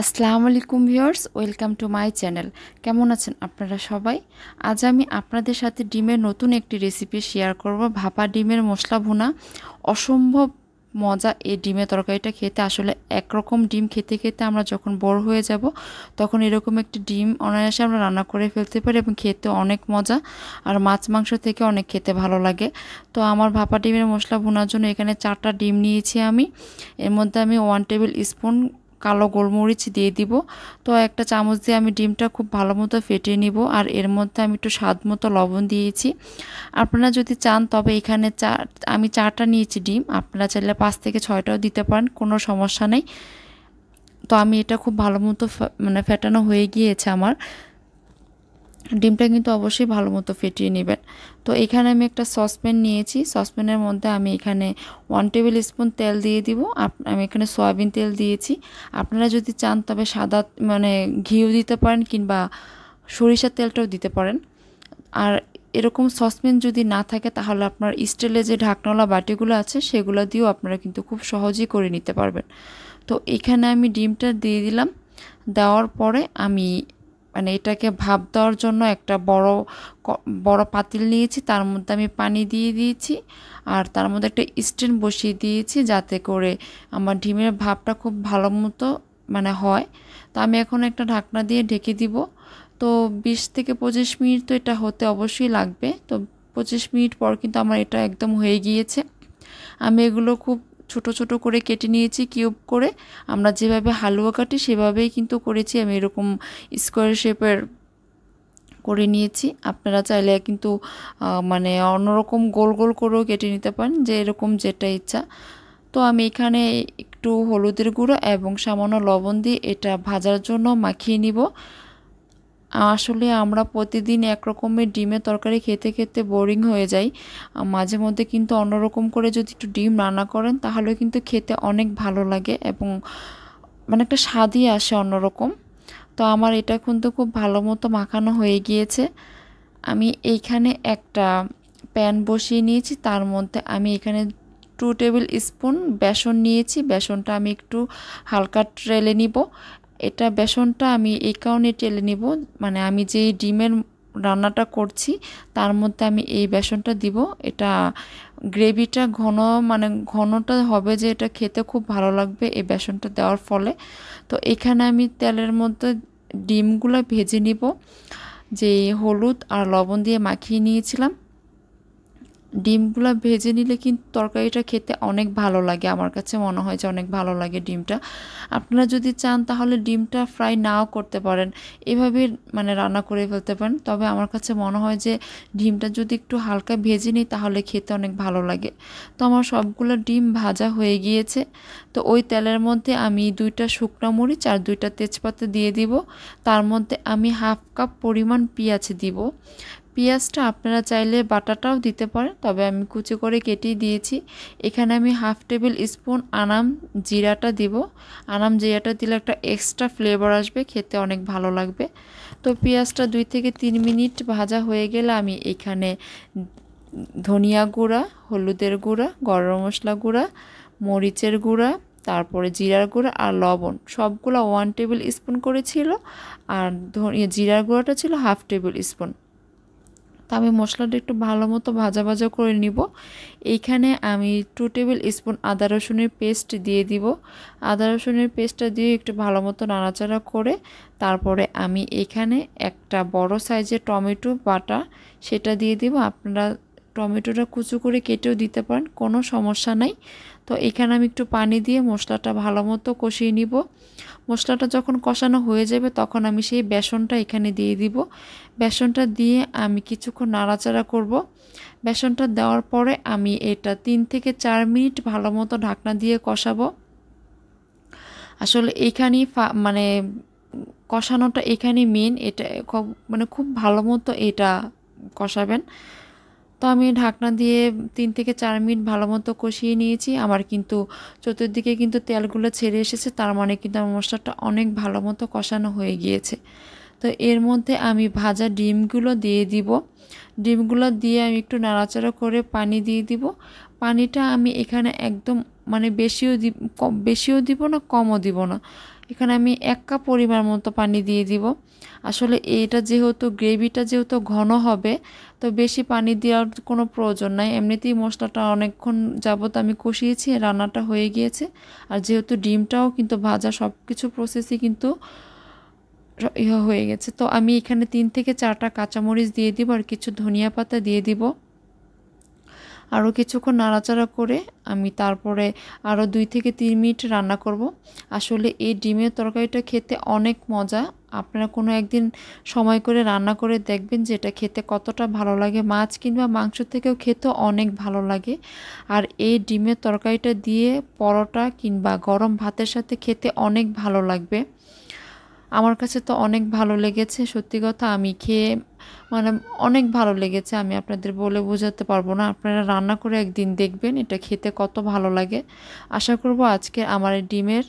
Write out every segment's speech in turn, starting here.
আসসালামু আলাইকুম viewers welcome to my channel কেমন আছেন আপনারা সবাই আজ আমি আপনাদের সাথে ডিমের নতুন একটি রেসিপি শেয়ার করব ভাপা ডিমের মশলা ভুনা অসম্ভব মজা এই ডিমের তরকারিটা খেতে আসলে একরকম ডিম খেতে খেতে আমরা যখন বড় হয়ে যাব তখন এরকম একটি ডিম অনায়াসে আমরা রান্না করে ফেলতে পারি এবং খেতে অনেক মজা আর মাছ মাংস থেকে অনেক খেতে ভালো লাগে তো আমার ভাপা ডিমের মশলা ভুনার জন্য এখানে চারটা ডিম নিয়েছি আমি এর মধ্যে আমি ওয়ান টেবিল স্পুন কালো গোলমরিচ দিয়ে দিব তো একটা চামচ দিয়ে আমি ডিমটা খুব ভালো মতো ফেটে নিব আর এর মধ্যে আমি একটু স্বাদ মতো লবণ দিয়েছি আপনারা যদি চান তবে এখানে চা আমি চারটা নিয়েছি ডিম আপনারা চাইলে পাঁচ থেকে ছয়টাও দিতে পারেন কোনো সমস্যা নেই তো আমি এটা খুব ভালো মতো মানে ফেটানো হয়ে গিয়েছে আমার ডিমটা কিন্তু অবশ্যই ভালো মতো ফেটিয়ে নেবেন তো এখানে আমি একটা সসপ্যান নিয়েছি সসপ্যানের মধ্যে আমি এখানে ওয়ান টেবিল স্পুন তেল দিয়ে দিব আমি এখানে সয়াবিন তেল দিয়েছি আপনারা যদি চান তবে সাদা মানে ঘিও দিতে পারেন কিংবা সরিষার তেলটাও দিতে পারেন আর এরকম সসপ্যান যদি না থাকে তাহলে আপনার স্টিলে যে ঢাকনাওয়ালা বাটিগুলো আছে সেগুলো দিয়েও আপনারা কিন্তু খুব সহজেই করে নিতে পারবেন তো এখানে আমি ডিমটা দিয়ে দিলাম দেওয়ার পরে আমি মানে এটাকে ভাব দেওয়ার জন্য একটা বড় বড় পাতিল নিয়েছি তার মধ্যে আমি পানি দিয়ে দিয়েছি আর তার মধ্যে একটা স্ট্যান্ড বসিয়ে দিয়েছি যাতে করে আমার ডিমের ভাবটা খুব ভালো মতো মানে হয় তো আমি এখন একটা ঢাকনা দিয়ে ঢেকে দিব তো বিশ থেকে পঁচিশ মিনিট তো এটা হতে অবশ্যই লাগবে তো পঁচিশ মিনিট পর কিন্তু আমার এটা একদম হয়ে গিয়েছে আমি এগুলো খুব ছোট ছোট করে কেটে নিয়েছি কিউব করে আমরা যেভাবে হালুয়া কাটি সেভাবেই কিন্তু করেছি আমি এরকম স্কোয়ার শেপের করে নিয়েছি আপনারা চাইলে কিন্তু মানে অন্যরকম গোল গোল করেও কেটে নিতে পারেন যে এরকম যেটা ইচ্ছা তো আমি এখানে একটু হলুদের গুঁড়ো এবং সামান্য লবণ দিয়ে এটা ভাজার জন্য মাখিয়ে নিব আসলে আমরা প্রতিদিন একরকমের ডিমের তরকারি খেতে খেতে বোরিং হয়ে যাই মাঝে মধ্যে কিন্তু অন্যরকম করে যদি একটু ডিম রান্না করেন তাহলে কিন্তু খেতে অনেক ভালো লাগে এবং মানে একটা স্বাদই আসে অন্যরকম তো আমার এটা কিন্তু খুব ভালো মতো মাখানো হয়ে গিয়েছে আমি এইখানে একটা প্যান বসিয়ে নিয়েছি তার মধ্যে আমি এখানে টু টেবিল স্পুন বেসন নিয়েছি বেসনটা আমি একটু হালকা ট্রেলে নিব এটা বেসনটা আমি এই কারণে টেলে নেব মানে আমি যেই ডিমের রান্নাটা করছি তার মধ্যে আমি এই বেসনটা দিব এটা গ্রেভিটা ঘন মানে ঘনটা হবে যে এটা খেতে খুব ভালো লাগবে এই বেসনটা দেওয়ার ফলে তো এখানে আমি তেলের মধ্যে ডিমগুলো ভেজে নিব যে হলুদ আর লবণ দিয়ে মাখিয়ে নিয়েছিলাম ডিমগুলো ভেজে নিলে কিন্তু তরকারিটা খেতে অনেক ভালো লাগে আমার কাছে মনে হয় যে অনেক ভালো লাগে ডিমটা আপনারা যদি চান তাহলে ডিমটা ফ্রাই নাও করতে পারেন এভাবে মানে রান্না করে ফেলতে পারেন তবে আমার কাছে মনে হয় যে ডিমটা যদি একটু হালকা ভেজে নিই তাহলে খেতে অনেক ভালো লাগে তো আমার সবগুলো ডিম ভাজা হয়ে গিয়েছে তো ওই তেলের মধ্যে আমি দুইটা শুকনো মরিচ আর দুইটা তেজপাতা দিয়ে দিব তার মধ্যে আমি হাফ কাপ পরিমাণ পেঁয়াজ দিব পেঁয়াজটা আপনারা চাইলে বাটাটাও দিতে পারেন তবে আমি কুচি করে কেটেই দিয়েছি এখানে আমি হাফ টেবিল স্পুন আনাম জিরাটা দিব আনাম জিরাটা দিলে একটা এক্সট্রা ফ্লেভার আসবে খেতে অনেক ভালো লাগবে তো পেঁয়াজটা দুই থেকে তিন মিনিট ভাজা হয়ে গেলে আমি এখানে ধনিয়া গুঁড়া হলুদের গুঁড়া গরম মশলা গুঁড়া মরিচের গুঁড়া তারপরে জিরার গুঁড়া আর লবণ সবগুলো ওয়ান টেবিল স্পুন করেছিল আর জিরার গুঁড়াটা ছিল হাফ টেবিল স্পুন তো আমি মশলাটা একটু ভালো মতো ভাজা ভাজা করে নিব এইখানে আমি টু টেবিল স্পুন আদা রসুনের পেস্ট দিয়ে দিব আদা রসুনের পেস্টটা দিয়ে একটু ভালো মতো নাড়াচাড়া করে তারপরে আমি এখানে একটা বড় সাইজের টমেটো বাটা সেটা দিয়ে দিব আপনারা টমেটোটা কুচু করে কেটেও দিতে পারেন কোনো সমস্যা নাই তো এখানে আমি একটু পানি দিয়ে মশলাটা ভালো মতো কষিয়ে নিব মশলাটা যখন কষানো হয়ে যাবে তখন আমি সেই বেসনটা এখানে দিয়ে দিব বেসনটা দিয়ে আমি কিছুক্ষণ নাড়াচাড়া করব বেসনটা দেওয়ার পরে আমি এটা তিন থেকে চার মিনিট ভালো মতো ঢাকনা দিয়ে কষাবো আসলে এইখানেই মানে কষানোটা এখানে মেন এটা মানে খুব ভালো মতো এটা কষাবেন তো আমি ঢাকনা দিয়ে তিন থেকে চার মিনিট ভালো মতো কষিয়ে নিয়েছি আমার কিন্তু চতুর্দিকে কিন্তু তেলগুলো ছেড়ে এসেছে তার মানে কিন্তু আমার মশলাটা অনেক ভালো মতো কষানো হয়ে গিয়েছে তো এর মধ্যে আমি ভাজা ডিমগুলো দিয়ে দিব ডিমগুলো দিয়ে আমি একটু নাড়াচাড়া করে পানি দিয়ে দিব পানিটা আমি এখানে একদম মানে বেশিও দিব বেশিও দিব না কমও দিব না এখানে আমি এক কাপ পরিমাণ মতো পানি দিয়ে দিব আসলে এইটা যেহেতু গ্রেভিটা যেহেতু ঘন হবে তো বেশি পানি দেওয়ার কোনো প্রয়োজন নাই এমনিতেই মশলাটা অনেকক্ষণ যাবত আমি কষিয়েছি রান্নাটা হয়ে গিয়েছে আর যেহেতু ডিমটাও কিন্তু ভাজা সব কিছু প্রসেসই কিন্তু ইয়ে হয়ে গেছে তো আমি এখানে তিন থেকে চারটা কাঁচামরিচ দিয়ে দিব আর কিছু ধনিয়া পাতা দিয়ে দিব আরও কিছুক্ষণ নাড়াচাড়া করে আমি তারপরে আরও দুই থেকে তিন মিনিট রান্না করব আসলে এই ডিমের তরকারিটা খেতে অনেক মজা আপনারা কোনো একদিন সময় করে রান্না করে দেখবেন যে এটা খেতে কতটা ভালো লাগে মাছ কিংবা মাংস থেকেও খেতে অনেক ভালো লাগে আর এই ডিমের তরকারিটা দিয়ে পরোটা কিংবা গরম ভাতের সাথে খেতে অনেক ভালো লাগবে আমার কাছে তো অনেক ভালো লেগেছে সত্যি কথা আমি খেয়ে মানে অনেক ভালো লেগেছে আমি আপনাদের বলে বোঝাতে পারবো না আপনারা রান্না করে একদিন দেখবেন এটা খেতে কত ভালো লাগে আশা করব আজকে আমার ডিমের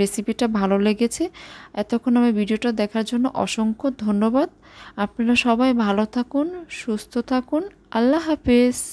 রেসিপিটা ভালো লেগেছে এতক্ষণ আমি ভিডিওটা দেখার জন্য অসংখ্য ধন্যবাদ আপনারা সবাই ভালো থাকুন সুস্থ থাকুন আল্লাহ হাফেজ